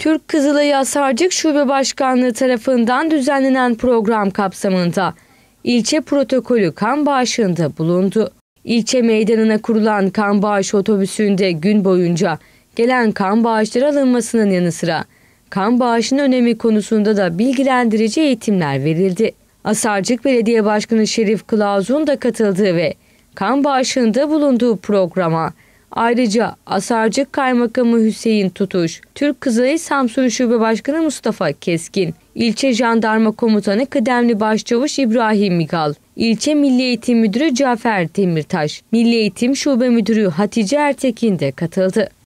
Türk Kızılayı Asarcık Şube Başkanlığı tarafından düzenlenen program kapsamında ilçe protokolü kan bağışında bulundu. İlçe meydanına kurulan kan bağış otobüsünde gün boyunca gelen kan bağışları alınmasının yanı sıra kan bağışının önemi konusunda da bilgilendirici eğitimler verildi. Asarcık Belediye Başkanı Şerif Kılavuz'un da katıldığı ve kan bağışında bulunduğu programa Ayrıca Asarcık Kaymakamı Hüseyin Tutuş, Türk Kızılayı Samsun Şube Başkanı Mustafa Keskin, İlçe Jandarma Komutanı Kıdemli Başçavuş İbrahim Migal, İlçe Milli Eğitim Müdürü Cafer Demirtaş, Milli Eğitim Şube Müdürü Hatice Ertekin de katıldı.